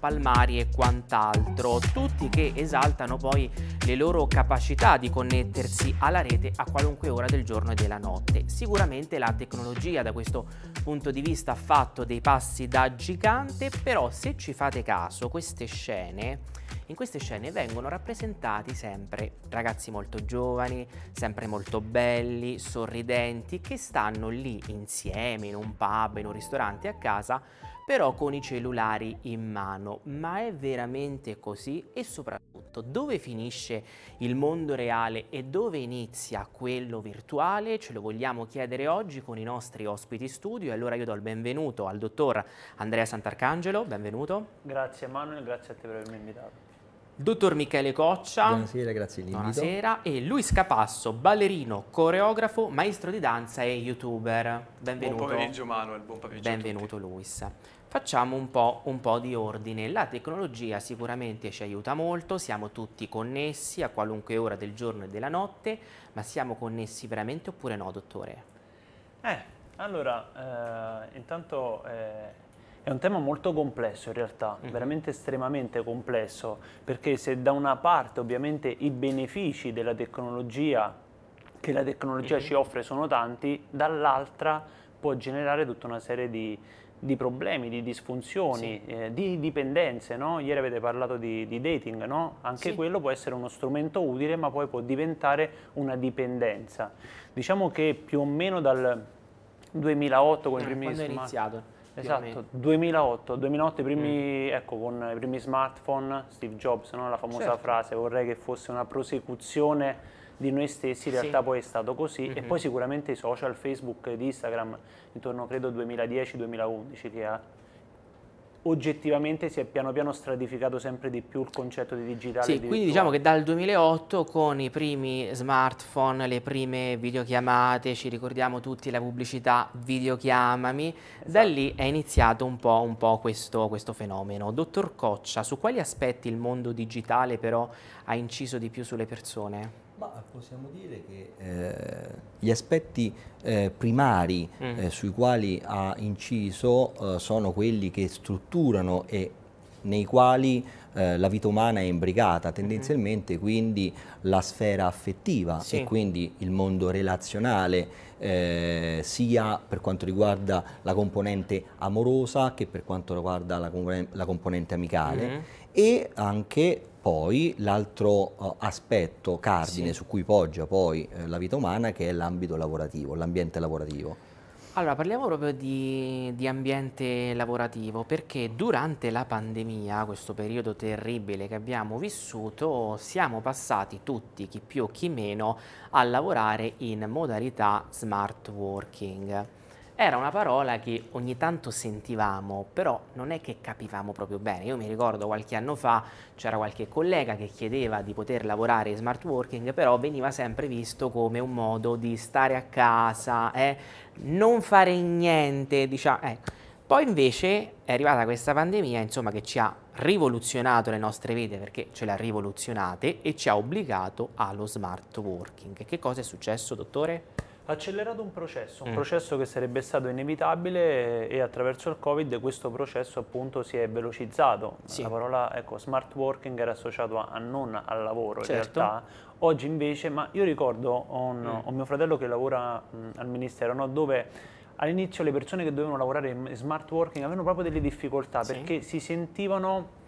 Palmari e quant'altro, tutti che esaltano poi le loro capacità di connettersi alla rete a qualunque ora del giorno e della notte. Sicuramente la tecnologia da questo punto di vista ha fatto dei passi da gigante, però se ci fate caso queste scene, in queste scene vengono rappresentati sempre ragazzi molto giovani, sempre molto belli, sorridenti, che stanno lì insieme in un pub, in un ristorante, a casa, però con i cellulari in mano. Ma è veramente così? E soprattutto, dove finisce finisce il mondo reale e dove inizia quello virtuale, ce lo vogliamo chiedere oggi con i nostri ospiti studio allora io do il benvenuto al dottor Andrea Sant'Arcangelo, benvenuto. Grazie Manuel, grazie a te per avermi invitato. Dottor Michele Coccia. Buonasera, grazie l'invito. Buonasera. E Luis Capasso, ballerino, coreografo, maestro di danza e youtuber. Benvenuto. Buon pomeriggio Manuel, buon pomeriggio Benvenuto Luis. Facciamo un po', un po', di ordine. La tecnologia sicuramente ci aiuta molto, siamo tutti connessi a qualunque ora del giorno e della notte, ma siamo connessi veramente oppure no, dottore? Eh, allora, eh, intanto eh, è un tema molto complesso in realtà, mm. veramente estremamente complesso, perché se da una parte ovviamente i benefici della tecnologia che la tecnologia mm. ci offre sono tanti, dall'altra può generare tutta una serie di di problemi, di disfunzioni, sì. eh, di dipendenze. No? Ieri avete parlato di, di dating, no? anche sì. quello può essere uno strumento utile ma poi può diventare una dipendenza. Diciamo che più o meno dal 2008 con i primi... Quando è iniziato? Esatto, 2008, 2008 i primi, mm. ecco, con i primi smartphone, Steve Jobs, no? la famosa certo. frase, vorrei che fosse una prosecuzione di noi stessi, in realtà sì. poi è stato così mm-hmm. e poi sicuramente i social, Facebook ed Instagram, intorno credo 2010-2011 che ha oggettivamente si è piano piano stratificato sempre di più il concetto di digitale. Sì, di quindi diciamo che dal 2008 con i primi smartphone, le prime videochiamate, ci ricordiamo tutti la pubblicità videochiamami, esatto. da lì è iniziato un po', un po questo, questo fenomeno. Dottor Coccia, su quali aspetti il mondo digitale però ha inciso di più sulle persone? Ma possiamo dire che eh, gli aspetti eh, primari mm. eh, sui quali ha inciso eh, sono quelli che strutturano e nei quali eh, la vita umana è imbrigata, mm-hmm. tendenzialmente quindi la sfera affettiva sì. e quindi il mondo relazionale eh, sia per quanto riguarda la componente amorosa che per quanto riguarda la, la componente amicale. Mm -hmm e anche poi l'altro uh, aspetto cardine sì. su cui poggia poi eh, la vita umana che è l'ambito lavorativo, l'ambiente lavorativo. Allora, parliamo proprio di, di, ambiente lavorativo perché durante la pandemia, questo periodo terribile che abbiamo vissuto, siamo passati tutti, chi più chi meno, a lavorare in modalità smart working. Era una parola che ogni tanto sentivamo, però non è che capivamo proprio bene. Io mi ricordo qualche anno fa c'era qualche collega che chiedeva di poter lavorare in smart working, però veniva sempre visto come un modo di stare a casa, eh, non fare niente, diciamo... Eh. Poi invece è arrivata questa pandemia, insomma, che ci ha rivoluzionato le nostre vite perché ce le ha rivoluzionate e ci ha obbligato allo smart working. Che cosa è successo, dottore? accelerato un processo, un mm. processo che sarebbe stato inevitabile e attraverso il Covid questo processo appunto si è velocizzato. Sì. La parola ecco, smart working era associata a, a non al lavoro certo. in realtà. Oggi invece, ma io ricordo un, mm. un mio fratello che lavora mh, mm, al Ministero, no? dove all'inizio le persone che dovevano lavorare in smart working avevano proprio delle difficoltà sì. perché si sentivano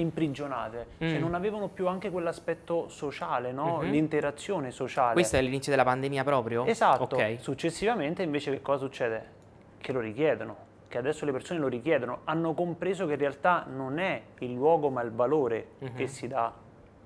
imprigionate, cioè mm. cioè non avevano più anche quell'aspetto sociale, no? mm-hmm. l'interazione sociale. Questo è l'inizio della pandemia proprio? Esatto, okay. successivamente invece che cosa succede? Che lo richiedono, che adesso le persone lo richiedono, hanno compreso che in realtà non è il luogo ma il valore mm-hmm. che si dà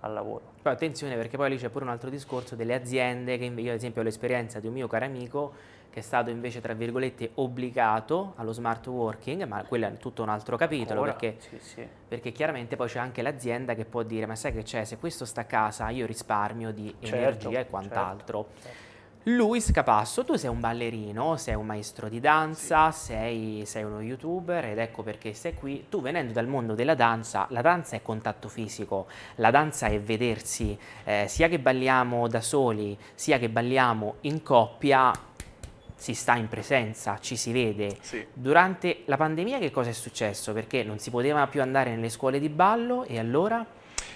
al lavoro. Poi attenzione perché poi lì c'è pure un altro discorso delle aziende che io ad esempio ho l'esperienza di un mio caro amico che è stato invece tra virgolette obbligato allo smart working, ma quello è tutto un altro capitolo Ancora? perché, sì, sì. perché chiaramente poi c'è anche l'azienda che può dire ma sai che c'è, se questo sta a casa io risparmio di certo, energia e certo. quant'altro. Certo, certo. Luis Capasso, tu sei un ballerino, sei un maestro di danza, sì. sei, sei, uno youtuber ed ecco perché sei qui. Tu venendo dal mondo della danza, la danza è contatto fisico, la danza è vedersi, eh, sia che balliamo da soli, sia che balliamo in coppia, si sta in presenza, ci si vede. Sì. Durante la pandemia che cosa è successo? Perché non si poteva più andare nelle scuole di ballo e allora?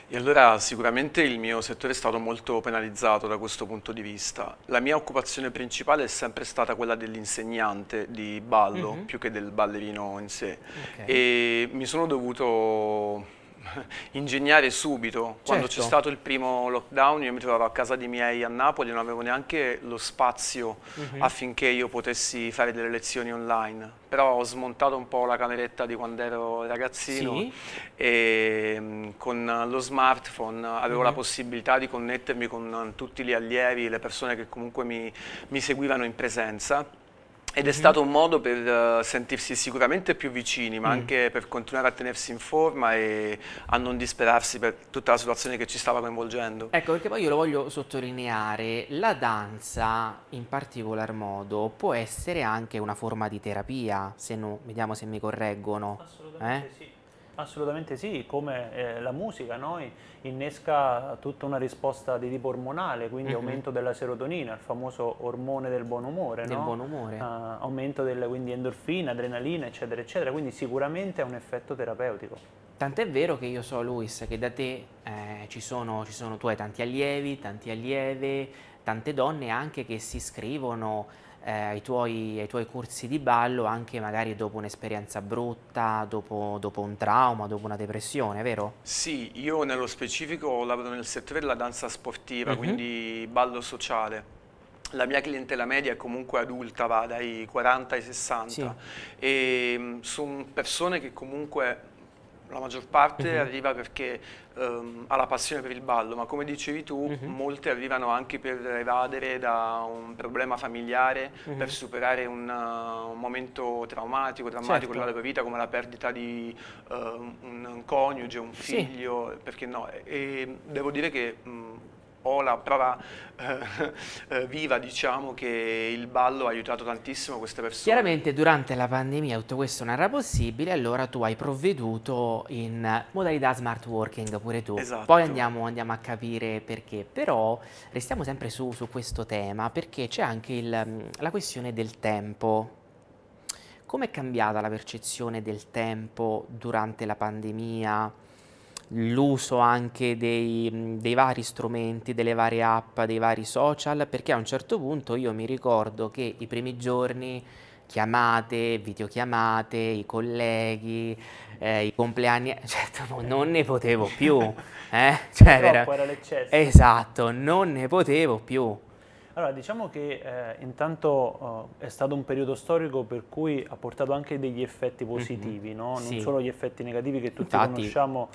E allora sicuramente il mio settore è stato molto penalizzato da questo punto di vista. La mia occupazione principale è sempre stata quella dell'insegnante di ballo mm -hmm. più che del ballerino in sé okay. e mi sono dovuto ingegnare subito. Certo. Quando c'è certo. stato il primo lockdown io mi trovavo a casa dei miei a Napoli, non avevo neanche lo spazio uh mhm. -huh. affinché io potessi fare delle lezioni online. Però ho smontato un po' la cameretta di quando ero ragazzino sì. e mm, con lo smartphone avevo uh -huh. la mhm. possibilità di connettermi con tutti gli allievi, le persone che comunque mi, mi seguivano in presenza ed è mhm. stato un modo per eh, sentirsi sicuramente più vicini, ma mm. anche per continuare a tenersi in forma e a non disperarsi per tutta la situazione che ci stava coinvolgendo. Ecco, perché poi io lo voglio sottolineare, la danza in particolar modo può essere anche una forma di terapia, se no, vediamo se mi correggono. Assolutamente eh? sì. Assolutamente sì, come eh, la musica noi innesca tutta una risposta di tipo ormonale, quindi mm -hmm. aumento della serotonina, il famoso ormone del buon umore, del no? buon umore. Uh, aumento delle quindi endorfina, adrenalina, eccetera, eccetera, quindi sicuramente ha un effetto terapeutico. Tant'è vero che io so, Luis, che da te eh, ci, sono, ci sono tu hai tanti allievi, tanti allieve, tante donne anche che si iscrivono eh, ai, tuoi, ai, tuoi, corsi di ballo anche magari dopo un'esperienza brutta, dopo, dopo, un trauma, dopo una depressione, vero? Sì, io nello specifico lavoro nel settore della danza sportiva, uh mhm. -huh. quindi ballo sociale. La mia clientela media è comunque adulta, va dai 40 ai 60 sì. e ehm, sono persone che comunque la maggior parte uh mhm. -huh. arriva perché um, ha la passione per il ballo, ma come dicevi tu, uh mhm. -huh. molte arrivano anche per evadere da un problema familiare, uh mhm. -huh. per superare un, eh, un, momento traumatico, drammatico certo. della loro vita, come la perdita di un, ehm, un, coniuge, un figlio, sì. perché no. E devo dire che... Mh, ho la prova eh, eh, viva, diciamo, che il ballo ha aiutato tantissimo queste persone. Chiaramente durante la pandemia tutto questo non era possibile, allora tu hai provveduto in modalità smart working pure tu. Esatto. Poi andiamo, andiamo a capire perché, però restiamo sempre su, su questo tema perché c'è anche il, mm, la questione del tempo. Com'è cambiata la percezione del tempo durante la pandemia? l'uso anche dei, dei, vari strumenti, delle varie app, dei vari social, perché a un certo punto io mi ricordo che i primi giorni chiamate, videochiamate, i colleghi, eh, i compleanni, certo non ne potevo più, eh? cioè, era, era l'eccesso. Esatto, non ne potevo più. Allora, diciamo che eh, intanto eh, è stato un periodo storico per cui ha portato anche degli effetti mhm. positivi, mm -hmm. no? non sì. solo gli effetti negativi che tutti Infatti, conosciamo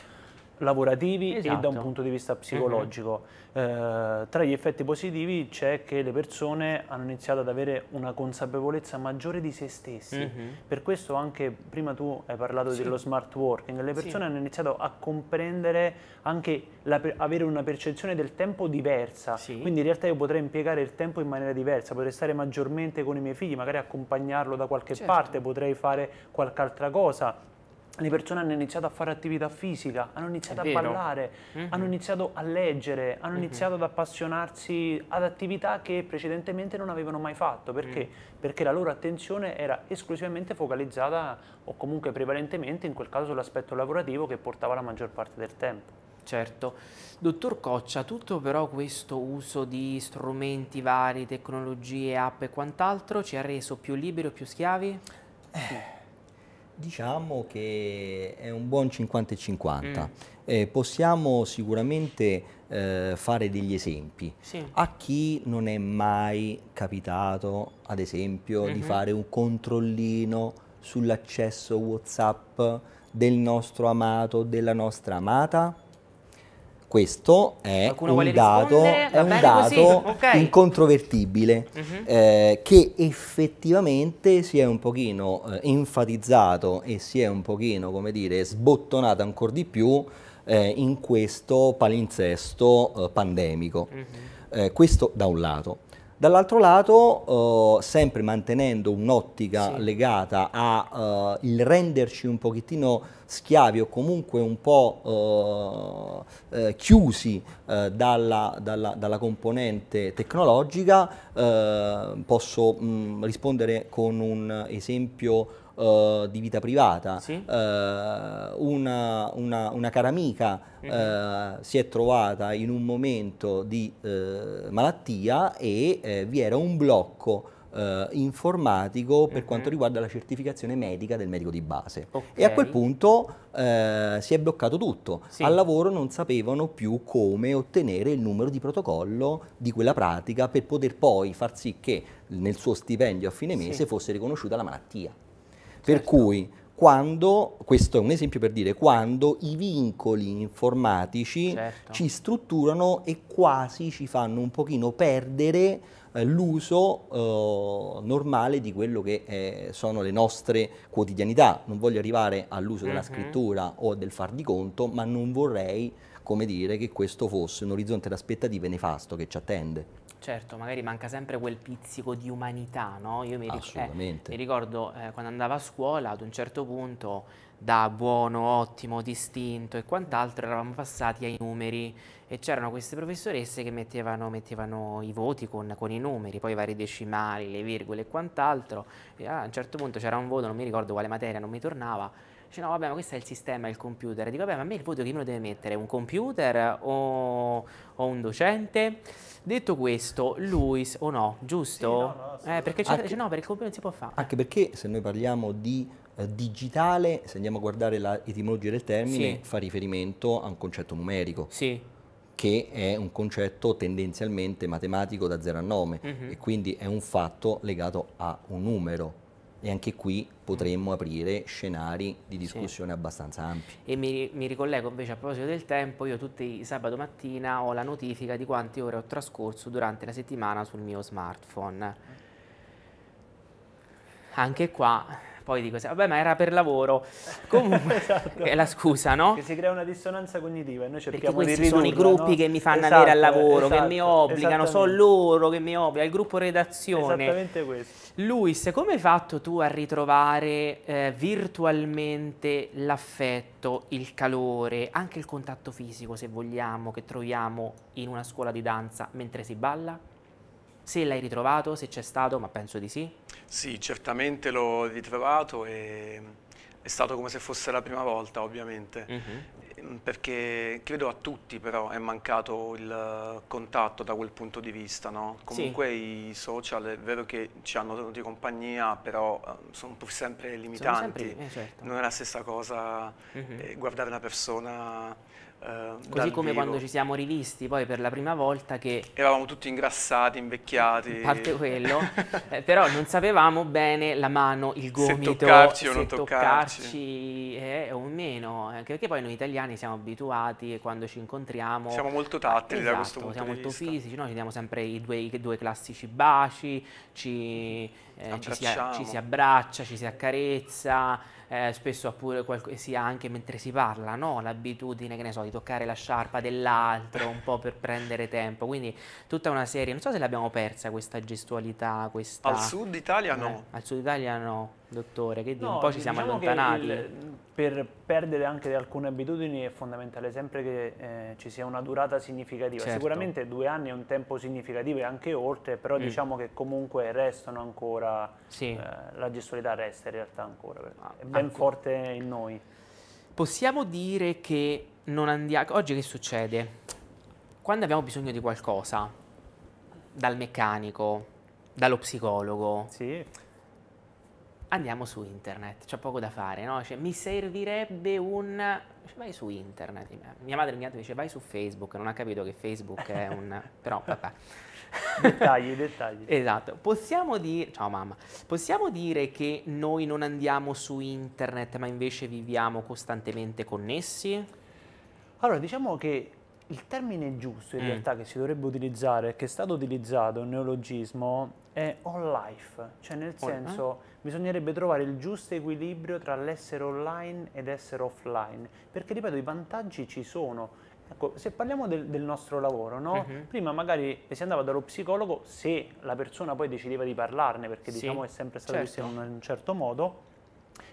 lavorativi esatto. e da un esatto. punto di vista psicologico. Uh mhm. -huh. eh, tra gli effetti positivi c'è che le persone hanno iniziato ad avere una consapevolezza maggiore di se stessi. Uh mhm. -huh. Per questo anche prima tu hai parlato sì. dello smart working, le persone sì. hanno iniziato a comprendere anche la, avere una percezione del tempo diversa. Sì. Quindi in realtà io potrei impiegare il tempo in maniera diversa, potrei stare maggiormente con i miei figli, magari accompagnarlo da qualche certo. parte, potrei fare qualche altra cosa le persone hanno iniziato a fare attività fisica, hanno iniziato a parlare, mm-hmm. hanno iniziato a leggere, hanno mm-hmm. iniziato ad appassionarsi ad attività che precedentemente non avevano mai fatto. Perché? Mm. Perché la loro attenzione era esclusivamente focalizzata o comunque prevalentemente in quel caso sull'aspetto lavorativo che portava la maggior parte del tempo. Certo. Dottor Coccia, tutto però questo uso di strumenti vari, tecnologie, app e quant'altro ci ha reso più liberi o più schiavi? Eh. Diciamo che è un buon 50 e 50. Mm. Eh, possiamo sicuramente eh, fare degli esempi. Sì. A chi non è mai capitato, ad esempio, mm-hmm. di fare un controllino sull'accesso WhatsApp del nostro amato, della nostra amata? Questo è Qualcuno un dato, è un dato okay. incontrovertibile uh mhm. -huh. eh, che effettivamente si è un pochino eh, enfatizzato e si è un pochino, come dire, sbottonato ancora di più eh, in questo palinsesto eh, pandemico. Uh mhm. eh, -huh. questo da un lato. Dall'altro lato, eh, sempre mantenendo un'ottica sì. legata al eh, renderci un pochettino schiavi o comunque un po' eh, eh chiusi eh, dalla, dalla, dalla, componente tecnologica, eh, posso mh, mm, rispondere con un esempio eh, di vita privata. Sì. Uh, eh, una, una, una, cara amica mm-hmm. si è trovata in un momento di malattia e vi era un blocco. informatico per mm-hmm. quanto riguarda la certificazione medica del medico di base okay. e a quel punto eh, si è bloccato tutto. Sì. Al lavoro non sapevano più come ottenere il numero di protocollo di quella pratica per poter poi far sì che nel suo stipendio a fine mese sì. fosse riconosciuta la malattia. Per certo. cui quando, questo è un esempio per dire, quando i vincoli informatici certo. ci strutturano e quasi ci fanno un pochino perdere eh, l'uso eh, normale di quello che eh, sono le nostre quotidianità. Non voglio arrivare all'uso della uh mhm. -huh. scrittura o del far di conto, ma non vorrei, come dire, che questo fosse un orizzonte d'aspettative nefasto che ci attende. Certo, magari manca sempre quel pizzico di umanità, no? Io mi, ric- eh, mi ricordo eh, quando andavo a scuola, ad un certo punto, da buono, ottimo, distinto e quant'altro, eravamo passati ai numeri e c'erano queste professoresse che mettevano, mettevano i voti con, con, i numeri, poi i vari decimali, le virgole e quant'altro. E, a un certo punto c'era un voto, non mi ricordo quale materia, non mi tornava dice no vabbè ma questo è il sistema, il computer, dico vabbè ma a me il voto che uno deve mettere, un computer o, o un docente? Detto questo, Luis o oh no, giusto? Sì, no, no, eh, perché c'è, anche, no, per il computer non si può fare. Anche perché se noi parliamo di eh, digitale, se andiamo a guardare l'etimologia del termine, sì. fa riferimento a un concetto numerico. Sì. Che è un concetto tendenzialmente matematico da zero a 9 mm-hmm. e quindi è un fatto legato a un numero e anche qui potremmo aprire scenari di discussione sì. abbastanza ampi. E mi, mi, ricollego invece a proposito del tempo, io tutti i sabato mattina ho la notifica di quante ore ho trascorso durante la settimana sul mio smartphone. Anche qua poi dico, vabbè ma era per lavoro, comunque esatto. è la scusa, no? Che si crea una dissonanza cognitiva e noi cerchiamo Perché questi ridurla, sono i gruppi no? che mi fanno esatto, avere al lavoro, esatto, che mi esatto, obbligano, sono loro che mi obbligano, il gruppo redazione. Esattamente questo. Luis, come hai fatto tu a ritrovare eh, virtualmente l'affetto, il calore, anche il contatto fisico se vogliamo, che troviamo in una scuola di danza mentre si balla? se l'hai ritrovato, se c'è stato, ma penso di sì. Sì, certamente l'ho ritrovato e mm, è stato come se fosse la prima volta, ovviamente, mm -hmm. perché credo a tutti però è mancato il contatto da quel punto di vista, no? Comunque sì. i social è vero che ci hanno tenuti compagnia, però ehm, sono pur sempre limitanti. Sempre, eh, certo. Non è la stessa cosa mm -hmm. eh, guardare una persona Ehm, Così come vivo. quando ci siamo rivisti poi per la prima volta che... Eravamo tutti ingrassati, invecchiati. A parte quello, eh, però non sapevamo bene la mano, il gomito, se toccarci se o non toccarci, eh, o meno, eh, anche perché poi noi italiani siamo abituati e quando ci incontriamo... Siamo molto tattili esatto, da questo esatto, punto di vista. siamo molto fisici, no? ci diamo sempre i due, i due classici baci, ci, eh, ci, si, ci si abbraccia, ci si accarezza eh, spesso qualche, si ha anche mentre si parla, no? l'abitudine, che ne so, di toccare la sciarpa dell'altro un po' per prendere tempo, quindi tutta una serie, non so se l'abbiamo persa questa gestualità, questa... Al sud Italia eh, no. Eh, al sud Italia no dottore? Che no, un po' ci diciamo siamo allontanati. Il, per perdere anche alcune abitudini è fondamentale sempre che eh, ci sia una durata significativa. Certo. Sicuramente due anni è un tempo significativo e anche oltre, però mm. diciamo che comunque restano ancora, sì. eh, la gestualità resta in realtà ancora, eh, ah, è ben ancora. forte in noi. Possiamo dire che non andiamo... Oggi che succede? Quando abbiamo bisogno di qualcosa, dal meccanico, dallo psicologo, sì andiamo su internet, c'è poco da fare, no? Cioè, mi servirebbe un... Cioè, vai su internet. Mia madre ogni tanto dice vai su Facebook, non ha capito che Facebook è un... però vabbè. dettagli, dettagli. Esatto. Possiamo dire... Ciao mamma. Possiamo dire che noi non andiamo su internet ma invece viviamo costantemente connessi? Allora, diciamo che il termine giusto in mm. realtà che si dovrebbe utilizzare, che è stato utilizzato, un neologismo, è on life, cioè nel eh? senso bisognerebbe trovare il giusto equilibrio tra l'essere online ed essere offline, perché ripeto i vantaggi ci sono. Ecco, se parliamo del, del nostro lavoro, no? uh-huh. prima magari eh, si andava dallo psicologo se la persona poi decideva di parlarne, perché sì, diciamo è sempre stato certo. in un certo modo,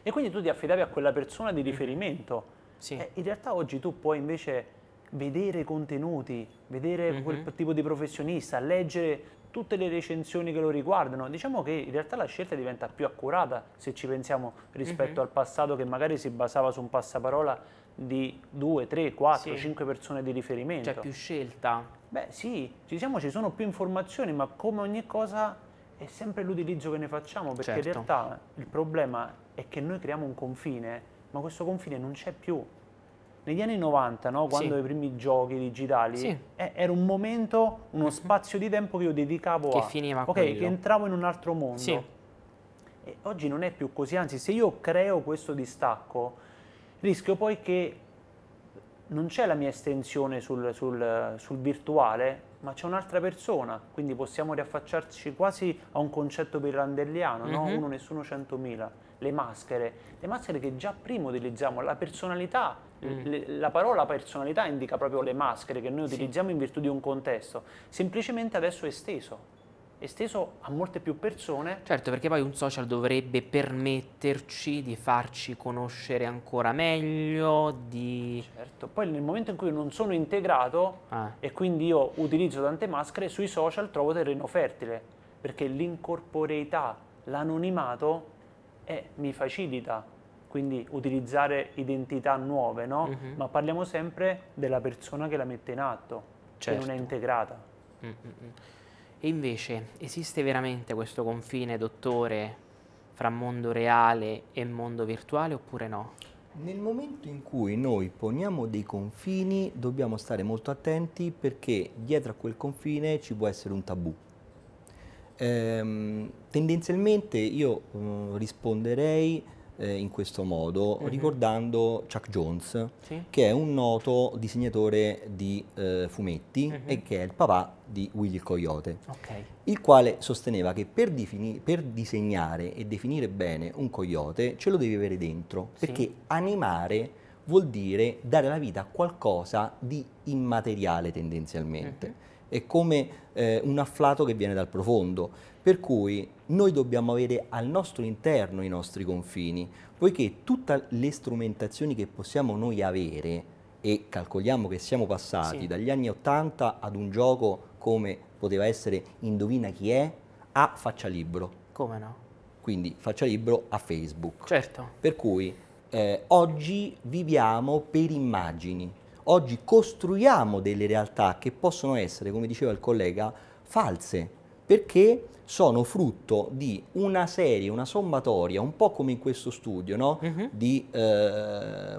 e quindi tu ti affidavi a quella persona di mm. riferimento. Sì. Eh, in realtà oggi tu puoi invece vedere contenuti, vedere mm-hmm. quel tipo di professionista, leggere tutte le recensioni che lo riguardano. Diciamo che in realtà la scelta diventa più accurata se ci pensiamo rispetto mm-hmm. al passato che magari si basava su un passaparola di 2, 3, 4, 5 persone di riferimento. C'è cioè, più scelta. Beh sì, ci, siamo, ci sono più informazioni, ma come ogni cosa è sempre l'utilizzo che ne facciamo, perché certo. in realtà il problema è che noi creiamo un confine, ma questo confine non c'è più negli anni 90, no? quando sì. i primi giochi digitali, sì. eh, era un momento, uno spazio di tempo che io dedicavo che a... Finiva ok, quello. che entravo in un altro mondo. Sì. E oggi non è più così, anzi se io creo questo distacco, rischio poi che non c'è la mia estensione sul, sul, sul virtuale, ma c'è un'altra persona, quindi possiamo riaffacciarci quasi a un concetto pirandelliano, no? mm-hmm. uno nessuno centomila, le maschere, le maschere che già prima utilizziamo, la personalità Mm. la parola personalità indica proprio le maschere che noi sì. utilizziamo in virtù di un contesto, semplicemente adesso è esteso, esteso a molte più persone. Certo, perché poi un social dovrebbe permetterci di farci conoscere ancora meglio, di... Certo, poi nel momento in cui non sono integrato ah. e quindi io utilizzo tante maschere, sui social trovo terreno fertile, perché l'incorporeità, l'anonimato eh, mi facilita quindi utilizzare identità nuove, no? Mm-hmm. ma parliamo sempre della persona che la mette in atto, certo. che non è certo. integrata. Mm-hmm. E invece esiste veramente questo confine, dottore, fra mondo reale e mondo virtuale oppure no? Nel momento in cui noi poniamo dei confini dobbiamo stare molto attenti perché dietro a quel confine ci può essere un tabù. Ehm, tendenzialmente io eh, risponderei eh, in questo modo, mm-hmm. ricordando Chuck Jones, sì. che è un noto disegnatore di eh, fumetti mm-hmm. e che è il papà di Willy il Coyote, okay. il quale sosteneva che per, defini- per, disegnare e definire bene un coyote ce lo devi avere dentro, sì. perché animare vuol dire dare la vita a qualcosa di immateriale tendenzialmente. Mm-hmm è come eh, un afflato che viene dal profondo, per cui noi dobbiamo avere al nostro interno i nostri confini, poiché tutte le strumentazioni che possiamo noi avere, e calcoliamo che siamo passati sì. dagli anni 80 ad un gioco come poteva essere Indovina chi è, a Faccia Libro. Come no? Quindi Faccia Libro a Facebook. Certo. Per cui eh, oggi viviamo per immagini, Oggi costruiamo delle realtà che possono essere, come diceva il collega, false, perché sono frutto di una serie, una sommatoria, un po' come in questo studio, no? uh-huh. di eh,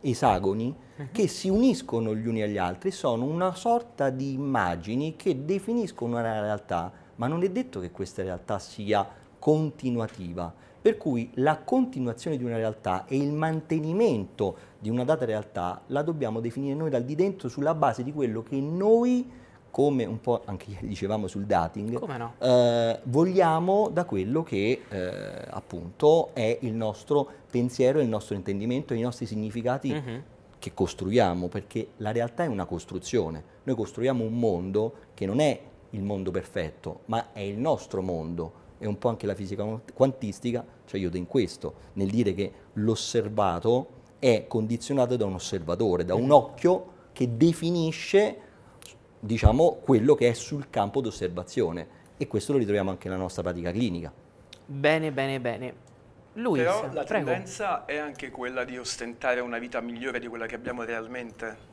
esagoni uh-huh. che si uniscono gli uni agli altri, sono una sorta di immagini che definiscono una realtà, ma non è detto che questa realtà sia continuativa per cui la continuazione di una realtà e il mantenimento di una data realtà la dobbiamo definire noi dal di dentro sulla base di quello che noi come un po' anche dicevamo sul dating, no? eh, vogliamo da quello che eh, appunto è il nostro pensiero, il nostro intendimento, i nostri significati mm-hmm. che costruiamo, perché la realtà è una costruzione, noi costruiamo un mondo che non è il mondo perfetto, ma è il nostro mondo e un po' anche la fisica quantistica ci cioè aiuta in questo, nel dire che l'osservato è condizionato da un osservatore, da un occhio che definisce diciamo, quello che è sul campo d'osservazione e questo lo ritroviamo anche nella nostra pratica clinica. Bene, bene, bene. Luis, Però la prego. tendenza è anche quella di ostentare una vita migliore di quella che abbiamo realmente.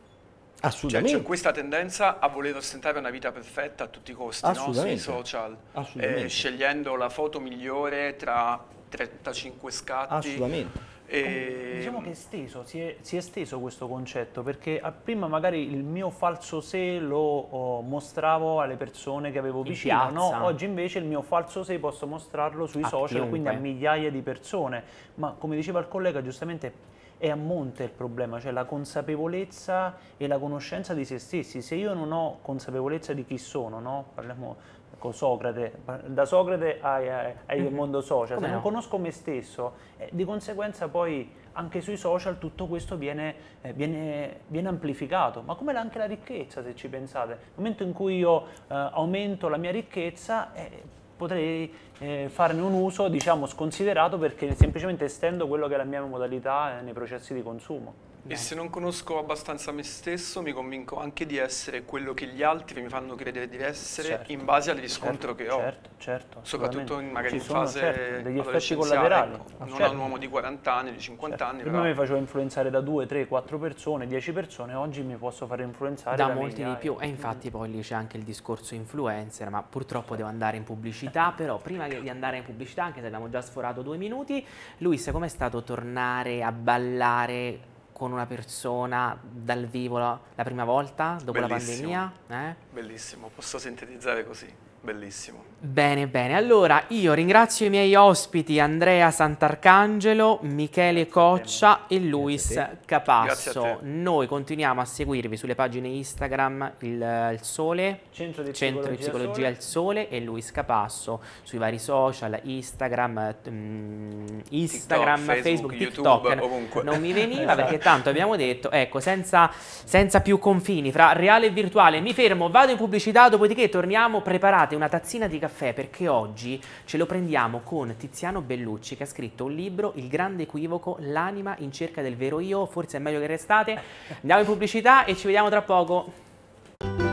Assolutamente. Cioè, c'è questa tendenza a voler ostentare una vita perfetta a tutti i costi, no? sui social, eh, scegliendo la foto migliore tra 35 scatti. Assolutamente. E... Diciamo che è esteso, si, è, si, è, esteso questo concetto perché ah, prima magari il mio falso sé lo oh, mostravo alle persone che avevo vicino, no? oggi invece il mio falso sé posso mostrarlo sui a social, chiunque. quindi a migliaia di persone, ma come diceva il collega giustamente è a monte il problema, cioè la consapevolezza e la conoscenza di se stessi. Se io non ho consapevolezza di chi sono, no? parliamo con Socrate, da Socrate al mhm. mondo social, se no? non conosco me stesso, eh, di conseguenza poi anche sui social tutto questo viene, eh, viene, viene amplificato, ma come anche la ricchezza se ci pensate, nel momento in cui io eh, aumento la mia ricchezza, eh, potrei eh, farne un uso diciamo sconsiderato perché semplicemente estendo quello che è la mia modalità eh, nei processi di consumo. E se non conosco abbastanza me stesso, mi convinco anche di essere quello che gli altri mi fanno credere di essere certo, in base al riscontro certo, che ho. Certo, certo. Soprattutto in, magari Ci in sono, fase certo, degli effetti ecco. collaterali. Ecco, non ah, certo. un uomo di 40 anni, di 50 certo. anni. Prima però... mi facevo influenzare da 2, 3, 4 persone, 10 persone, oggi mi posso fare influenzare da, da molti migliaia. di più. E infatti poi lì c'è anche il discorso influencer, ma purtroppo devo andare in pubblicità, però prima di andare in pubblicità, anche se abbiamo già sforato due minuti, Luis, com'è stato tornare a ballare? con una persona dal vivo la, prima volta dopo Bellissimo. la pandemia? Eh? Bellissimo, posso sintetizzare così. Bellissimo. Bene, bene. Allora, io ringrazio i miei ospiti Andrea Sant'Arcangelo, Michele Coccia e Luis Capasso. Noi continuiamo a seguirvi sulle pagine Instagram il, il Sole, Centro di Centro Psicologia, al sole. e Luis Capasso sui vari social, Instagram, mh, mm, Instagram TikTok, Facebook, Facebook, TikTok. ovunque. Non mi veniva esatto. perché tanto abbiamo detto, ecco, senza, senza più confini fra reale e virtuale. Mi fermo, vado in pubblicità, dopodiché torniamo preparati Prendete una tazzina di caffè perché oggi ce lo prendiamo con Tiziano Bellucci che ha scritto un libro, Il grande equivoco, l'anima in cerca del vero io, forse è meglio che restate. Andiamo in pubblicità e ci vediamo tra poco.